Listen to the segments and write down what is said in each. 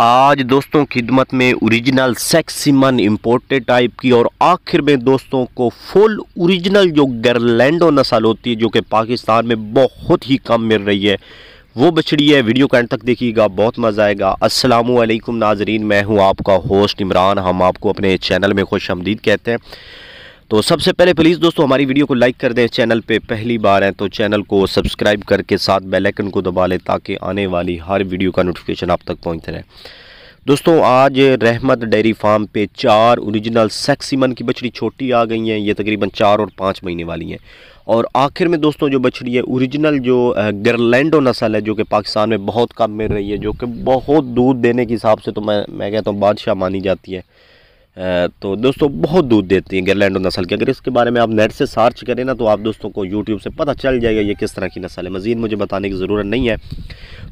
आज दोस्तों खिदमत में ओरिजिनल सेक्सीमन इम्पोर्टेड टाइप की और आखिर में दोस्तों को फुल ओरिजिनल जो गर्लैंडो नसल होती है जो कि पाकिस्तान में बहुत ही कम मिल रही है वो बछड़ी है वीडियो कैंड तक देखिएगा बहुत मज़ा आएगा अस्सलाम वालेकुम नाजरीन मैं हूं आपका होस्ट इमरान हम आपको अपने चैनल में खुश आमदीद कहते हैं तो सबसे पहले प्लीज़ दोस्तों हमारी वीडियो को लाइक कर दें चैनल पे पहली बार हैं तो चैनल को सब्सक्राइब करके साथ बेल आइकन को दबा लें ताकि आने वाली हर वीडियो का नोटिफिकेशन आप तक पहुंचते रहे दोस्तों आज रहमत डेयरी फार्म पे चार ओरिजिनल सेक्सीमन की बछड़ी छोटी आ गई हैं ये तकरीबन चार और पाँच महीने वाली हैं और आखिर में दोस्तों जो बछड़ी है ओरिजिनल जो गर्लैंडो नस्ल है जो कि पाकिस्तान में बहुत कम मिल रही है जो कि बहुत दूध देने के हिसाब से तो मैं मैं कहता हूँ बादशाह मानी जाती है तो दोस्तों बहुत दूध देती हैं गिरलैंडो नस्ल की अगर इसके बारे में आप नेट से सर्च करें ना तो आप दोस्तों को यूट्यूब से पता चल जाएगा ये किस तरह की नस्ल है मज़ीद मुझे बताने की ज़रूरत नहीं है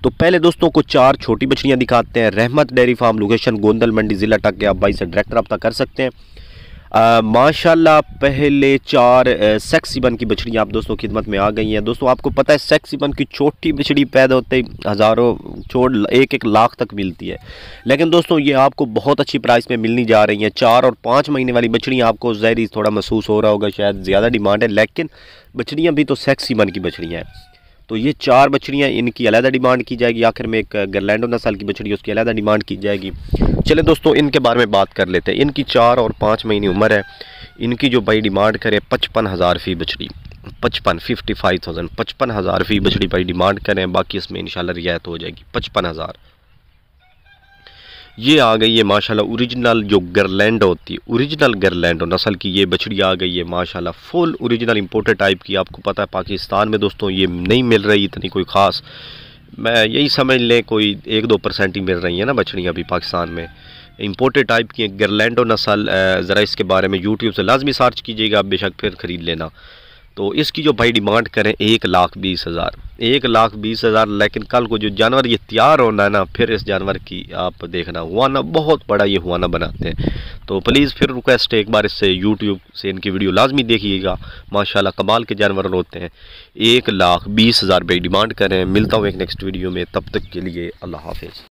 तो पहले दोस्तों को चार छोटी बछड़ियाँ दिखाते हैं Rahmat dairy farm location Gondal Mandi ज़िला टक के आप भाई से डायरेक्ट रब्ता कर सकते हैं माशाल्लाह पहले चार सेक्स की बछड़ियाँ आप दोस्तों खिदमत में आ गई हैं दोस्तों आपको पता है सेक्सीबन की छोटी बछड़ी पैदा होते ही हज़ारों छोड़ एक एक लाख तक मिलती है लेकिन दोस्तों ये आपको बहुत अच्छी प्राइस में मिलनी जा रही हैं चार और पाँच महीने वाली बछड़ियाँ आपको जहरी थोड़ा महसूस हो रहा होगा शायद ज़्यादा डिमांड है लेकिन बछड़ियाँ भी तो सेक्स की बछड़ियाँ हैं तो ये चार बछड़ियाँ इनकी अलहदा डिमांड की जाएगी आखिर में एक गर्लैंड नसल की बछड़ी उसकी अलहदा डिमांड की जाएगी चले दोस्तों इनके बारे में बात कर लेते हैं इनकी चार और पाँच महीने उम्र है इनकी जो भाई डिमांड करें पचपन हज़ार फ़ी बछड़ी पचपन फिफ्टी फाइव थाउजेंड पचपन हज़ार फ़ी बछड़ी भाई डिमांड करें बाकी इसमें इन रियायत हो जाएगी पचपन हज़ार ये आ गई है माशाल्लाह ओरिजिनल जो गर्लैंड होती है ओरिजिनल गरलैंड नस्ल की ये बछड़ी आ गई है माशाल्लाह फुल ओरिजिनल इंपोर्टेड टाइप की आपको पता है पाकिस्तान में दोस्तों ये नहीं मिल रही इतनी कोई ख़ास मैं यही समझ लें कोई एक दो परसेंट ही मिल रही है ना बछड़ियाँ अभी पाकिस्तान में इम्पोर्टेड टाइप की गरलैंडो नसल ज़रा इसके बारे में यूट्यूब से लाजमी सर्च कीजिएगा आप बेशक फिर ख़रीद लेना तो इसकी जो भाई डिमांड करें एक लाख बीस हज़ार एक लाख बीस हज़ार लेकिन कल को जो जानवर ये तैयार होना है ना फिर इस जानवर की आप देखना हुआ ना बहुत बड़ा ये हुआ ना बनाते हैं तो प्लीज़ फिर रिक्वेस्ट है एक बार इससे यूट्यूब से इनकी वीडियो लाजमी देखिएगा माशाला कमाल के जानवर होते हैं एक लाख बीस हज़ार रुपये डिमांड करें मिलता हूँ एक नेक्स्ट वीडियो में तब तक के लिए अल्लाह हाफिज़